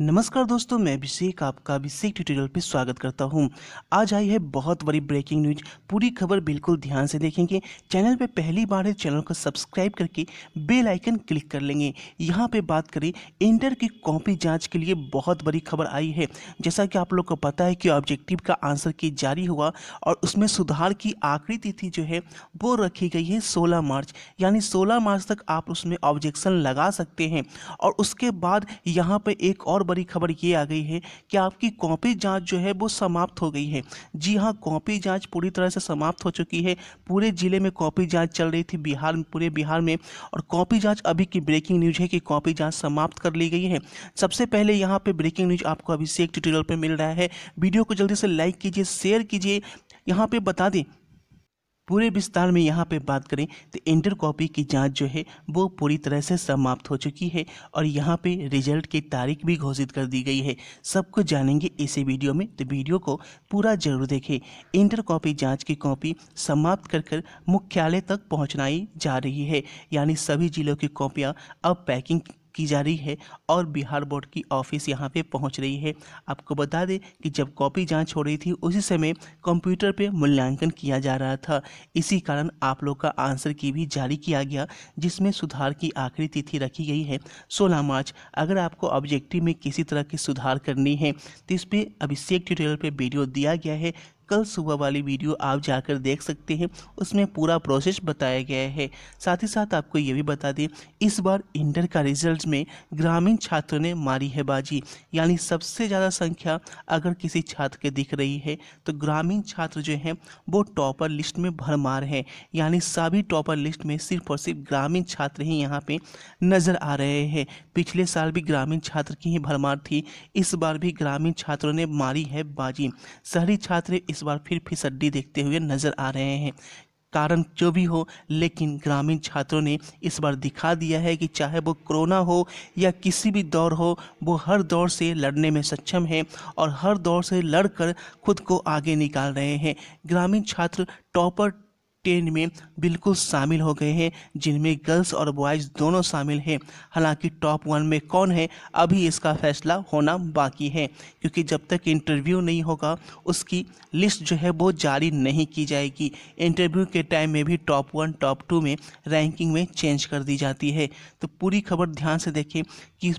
नमस्कार दोस्तों मैं अभिषेक आपका अभिषेक ट्यूटोरियल पे स्वागत करता हूं आज आई है बहुत बड़ी ब्रेकिंग न्यूज पूरी खबर बिल्कुल ध्यान से देखेंगे चैनल पे पहली बार है चैनल को सब्सक्राइब करके बेल आइकन क्लिक कर लेंगे यहां पे बात करें इंटर की कॉपी जांच के लिए बहुत बड़ी खबर आई है जैसा कि आप लोग को पता है कि ऑब्जेक्टिव का आंसर की जारी हुआ और उसमें सुधार की आखिरी तिथि जो है वो रखी गई है सोलह मार्च यानी सोलह मार्च तक आप उसमें ऑब्जेक्शन लगा सकते हैं और उसके बाद यहाँ पर एक और बड़ी खबर ये आ गई है कि आपकी कॉपी जांच जो है वो समाप्त हो गई है जी हाँ कॉपी जांच पूरी तरह से समाप्त हो चुकी है पूरे ज़िले में कॉपी जांच चल रही थी बिहार में पूरे बिहार में और कॉपी जांच अभी की ब्रेकिंग न्यूज है कि कॉपी जांच समाप्त कर ली गई है सबसे पहले यहाँ पर ब्रेकिंग न्यूज आपको एक ट्यूटोरियल पर मिल रहा है वीडियो को जल्दी से लाइक कीजिए शेयर कीजिए यहाँ पर बता दें पूरे विस्तार में यहाँ पे बात करें तो इंटर कॉपी की जांच जो है वो पूरी तरह से समाप्त हो चुकी है और यहाँ पे रिजल्ट की तारीख भी घोषित कर दी गई है सब कुछ जानेंगे इसी वीडियो में तो वीडियो को पूरा जरूर देखें इंटर कॉपी जाँच की कॉपी समाप्त कर कर मुख्यालय तक पहुँचनाई जा रही है यानी सभी जिलों की कॉपियाँ अब पैकिंग की जा रही है और बिहार बोर्ड की ऑफिस यहाँ पे पहुँच रही है आपको बता दें कि जब कॉपी जांच हो रही थी उसी समय कंप्यूटर पे मूल्यांकन किया जा रहा था इसी कारण आप लोग का आंसर की भी जारी किया गया जिसमें सुधार की आखिरी तिथि रखी गई है सोलह मार्च अगर आपको ऑब्जेक्टिव में किसी तरह की सुधार करनी है तो इस पर अभिषेक ट्यूटोरियल पर वीडियो दिया गया है कल सुबह वाली वीडियो आप जाकर देख सकते हैं उसमें पूरा प्रोसेस बताया गया है साथ ही साथ आपको ये भी बता दें इस बार इंटर का रिजल्ट में ग्रामीण छात्रों ने मारी है बाजी यानी सबसे ज़्यादा संख्या अगर किसी छात्र के दिख रही है तो ग्रामीण छात्र जो हैं वो टॉपर लिस्ट में भरमार हैं यानी सभी टॉपर लिस्ट में सिर्फ और सिर्फ ग्रामीण छात्र ही यहाँ पे नज़र आ रहे हैं पिछले साल भी ग्रामीण छात्र की ही भरमार थी इस बार भी ग्रामीण छात्रों ने मारी है बाजी शहरी छात्र इस बार फिर फिसड्डी देखते हुए नजर आ रहे हैं कारण जो भी हो लेकिन ग्रामीण छात्रों ने इस बार दिखा दिया है कि चाहे वो कोरोना हो या किसी भी दौर हो वो हर दौर से लड़ने में सक्षम हैं और हर दौर से लड़कर खुद को आगे निकाल रहे हैं ग्रामीण छात्र टॉपर टेन में बिल्कुल शामिल हो गए हैं जिनमें गर्ल्स और बॉयज़ दोनों शामिल हैं हालांकि टॉप वन में कौन है अभी इसका फैसला होना बाकी है क्योंकि जब तक इंटरव्यू नहीं होगा उसकी लिस्ट जो है वो जारी नहीं की जाएगी इंटरव्यू के टाइम में भी टॉप वन टॉप टू में रैंकिंग में चेंज कर दी जाती है तो पूरी खबर ध्यान से देखें कि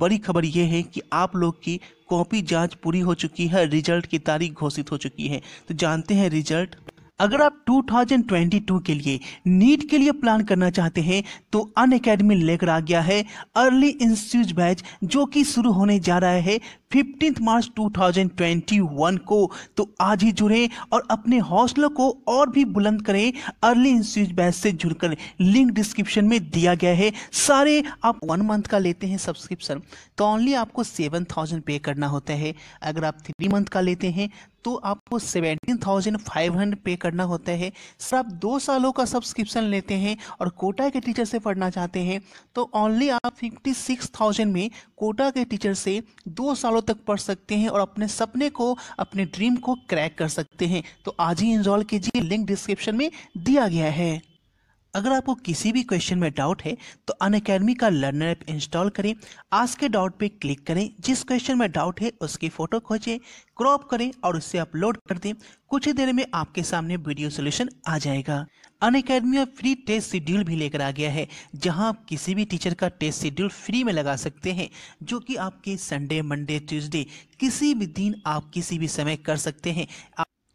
बड़ी खबर यह है कि आप लोग की कॉपी जांच पूरी हो चुकी है रिजल्ट की तारीख घोषित हो चुकी है तो जानते हैं रिजल्ट अगर आप 2022 के लिए नीट के लिए प्लान करना चाहते हैं तो अन अकेडमी लेकर आ गया है अर्ली इंस्टीट्यूट बैच जो कि शुरू होने जा रहा है फिफ्टीन मार्च 2021 को तो आज ही जुड़ें और अपने हौसलों को और भी बुलंद करें अर्ली इंस्टीट्यूट बैच से जुड़कर लिंक डिस्क्रिप्शन में दिया गया है सारे आप वन मंथ का लेते हैं सब्सक्रिप्शन तो ओनली आपको सेवन थाउजेंड पे करना होता है अगर आप थ्री मंथ का लेते हैं तो आपको सेवेंटीन थाउजेंड फाइव हंड्रेड पे करना होता है सर आप दो सालों का सब्सक्रिप्शन लेते हैं और कोटा के टीचर से पढ़ना चाहते हैं तो ओनली आप फिफ्टी सिक्स थाउजेंड में कोटा के टीचर से दो सालों तक पढ़ सकते हैं और अपने सपने को अपने ड्रीम को क्रैक कर सकते हैं तो आज ही इन्जॉल कीजिए लिंक डिस्क्रिप्शन में दिया गया है अगर आपको किसी भी क्वेश्चन में डाउट है तो अन अकेडमी का लर्नर ऐप इंस्टॉल करें आज के डाउट पे क्लिक करें जिस क्वेश्चन में डाउट है उसकी फ़ोटो खोजें क्रॉप करें और उसे अपलोड कर दें कुछ ही देर में आपके सामने वीडियो सोल्यूशन आ जाएगा Unacademy free test schedule भी लेकर आ गया है जहां आप किसी भी टीचर का टेस्ट शेड्यूल फ्री में लगा सकते हैं जो कि आपके संडे मंडे ट्यूसडे किसी भी दिन आप किसी भी समय कर सकते हैं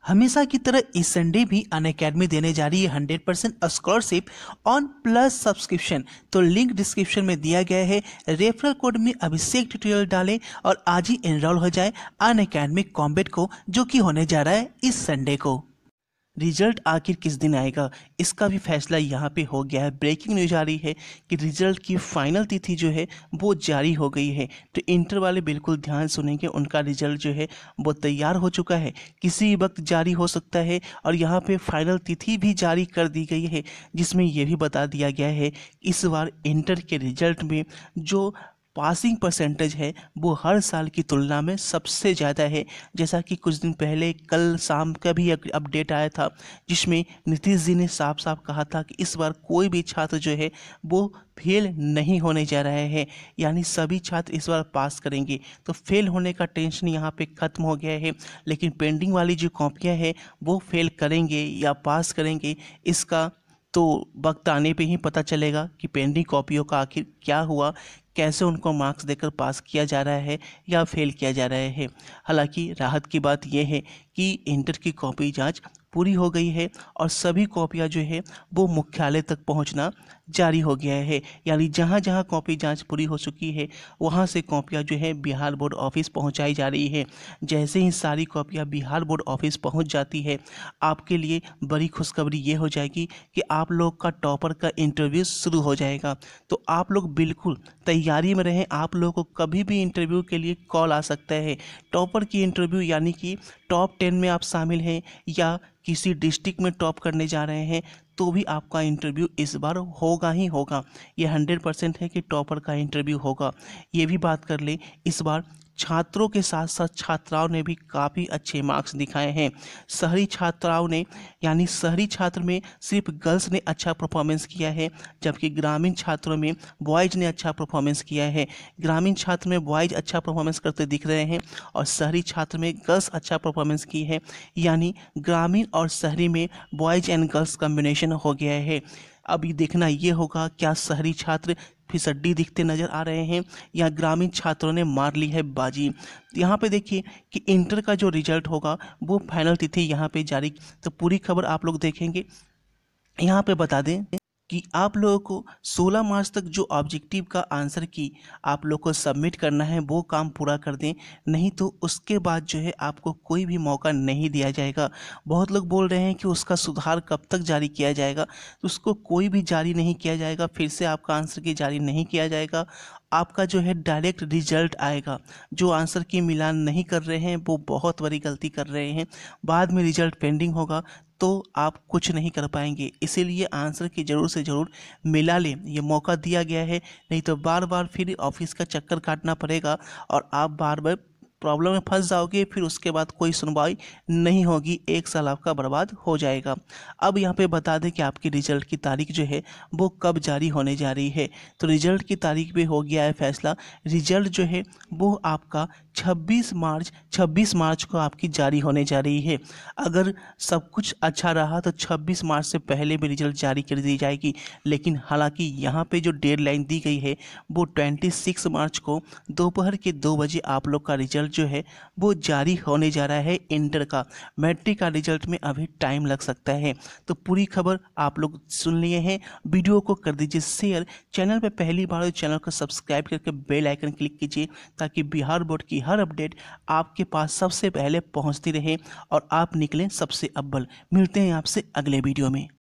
हमेशा की तरह इस संडे भी अन अकेडमी देने जा रही है hundred percent scholarship on plus subscription तो लिंक डिस्क्रिप्शन में दिया गया है रेफरल कोड में अभिषेक ट्यूटोरियल डालें और आज ही एनरोल हो जाए अन अकेडमी कॉम्बेट को जो कि होने जा रहा है इस संडे को रिजल्ट आखिर किस दिन आएगा इसका भी फैसला यहाँ पे हो गया है ब्रेकिंग न्यूज आ रही है कि रिजल्ट की फाइनल तिथि जो है वो जारी हो गई है तो इंटर वाले बिल्कुल ध्यान सुनेंगे उनका रिजल्ट जो है वो तैयार हो चुका है किसी वक्त जारी हो सकता है और यहाँ पे फाइनल तिथि भी जारी कर दी गई है जिसमें यह भी बता दिया गया है इस बार इंटर के रिजल्ट में जो पासिंग परसेंटेज है वो हर साल की तुलना में सबसे ज़्यादा है जैसा कि कुछ दिन पहले कल शाम का भी अपडेट आया था जिसमें नीतीश जी ने साफ साफ कहा था कि इस बार कोई भी छात्र जो है वो फेल नहीं होने जा रहे हैं यानी सभी छात्र इस बार पास करेंगे तो फेल होने का टेंशन यहाँ पे ख़त्म हो गया है लेकिन पेंडिंग वाली जो कॉपियाँ हैं वो फेल करेंगे या पास करेंगे इसका तो वक्त आने पे ही पता चलेगा कि पेंडिंग कॉपियों का आखिर क्या हुआ कैसे उनको मार्क्स देकर पास किया जा रहा है या फेल किया जा रहा है हालांकि राहत की बात यह है कि इंटर की कॉपी जांच पूरी हो गई है और सभी कॉपियाँ जो है वो मुख्यालय तक पहुँचना जारी हो गया है यानी जहाँ जहाँ कॉपी जाँच पूरी हो चुकी है वहाँ से कॉपियाँ जो है बिहार बोर्ड ऑफिस पहुँचाई जा रही है जैसे ही सारी कॉपियाँ बिहार बोर्ड ऑफिस पहुँच जाती है आपके लिए बड़ी खुशखबरी ये हो जाएगी कि आप लोग का टॉपर का इंटरव्यू शुरू हो जाएगा तो आप लोग बिल्कुल तैयारी में रहें आप लोगों को कभी भी इंटरव्यू के लिए कॉल आ सकता है टॉपर की इंटरव्यू यानी कि टॉप टेन में आप शामिल हैं या किसी डिस्ट्रिक्ट में टॉप करने जा रहे हैं तो भी आपका इंटरव्यू इस बार होगा ही होगा ये हंड्रेड परसेंट है कि टॉपर का इंटरव्यू होगा ये भी बात कर ले इस बार छात्रों के साथ साथ छात्राओं ने भी काफ़ी अच्छे मार्क्स दिखाए हैं शहरी छात्राओं ने यानी शहरी छात्र में सिर्फ गर्ल्स ने अच्छा परफॉर्मेंस किया है जबकि ग्रामीण छात्रों में बॉयज़ ने अच्छा परफॉर्मेंस किया है ग्रामीण छात्र में बॉयज़ अच्छा परफॉर्मेंस करते दिख रहे हैं और शहरी छात्र में गर्ल्स अच्छा परफॉर्मेंस की है यानी ग्रामीण और शहरी में बॉयज़ एंड गर्ल्स कम्बिनेशन हो गया है अभी देखना ये होगा क्या शहरी छात्र फिसड्डी दिखते नजर आ रहे हैं या ग्रामीण छात्रों ने मार ली है बाजी यहाँ पे देखिए कि इंटर का जो रिजल्ट होगा वो फाइनल तिथि यहाँ पे जारी तो पूरी खबर आप लोग देखेंगे यहाँ पे बता दें कि आप लोगों को 16 मार्च तक जो ऑब्जेक्टिव का आंसर की आप लोग को सबमिट करना है वो काम पूरा कर दें नहीं तो उसके बाद जो है आपको कोई भी मौका नहीं दिया जाएगा बहुत लोग बोल रहे हैं कि उसका सुधार कब तक जारी किया जाएगा तो उसको कोई भी जारी नहीं किया जाएगा फिर से आपका आंसर की जारी नहीं किया जाएगा आपका जो है डायरेक्ट रिजल्ट आएगा जो आंसर की मिलान नहीं कर रहे हैं वो बहुत बड़ी गलती कर रहे हैं बाद में रिजल्ट पेंडिंग होगा तो आप कुछ नहीं कर पाएंगे इसीलिए आंसर की ज़रूर से ज़रूर मिला लें ये मौका दिया गया है नहीं तो बार बार फिर ऑफिस का चक्कर काटना पड़ेगा और आप बार बार प्रॉब्लम में फंस जाओगे फिर उसके बाद कोई सुनवाई नहीं होगी एक साल आपका बर्बाद हो जाएगा अब यहाँ पे बता दें कि आपकी रिजल्ट की तारीख जो है वो कब जारी होने जा रही है तो रिजल्ट की तारीख भी हो गया है फैसला रिजल्ट जो है वो आपका 26 मार्च 26 मार्च को आपकी जारी होने जा रही है अगर सब कुछ अच्छा रहा तो 26 मार्च से पहले भी रिजल्ट जारी कर दी जाएगी लेकिन हालांकि यहाँ पे जो डेडलाइन दी गई है वो 26 मार्च को दोपहर के दो बजे आप लोग का रिजल्ट जो है वो जारी होने जा रहा है इंटर का मैट्रिक का रिजल्ट में अभी टाइम लग सकता है तो पूरी खबर आप लोग सुन लिए हैं वीडियो को कर दीजिए शेयर चैनल पर पहली बार तो चैनल को सब्सक्राइब करके बेल आइकन क्लिक कीजिए ताकि बिहार बोर्ड की हर अपडेट आपके पास सबसे पहले पहुंचती रहे और आप निकलें सबसे अव्वल मिलते हैं आपसे अगले वीडियो में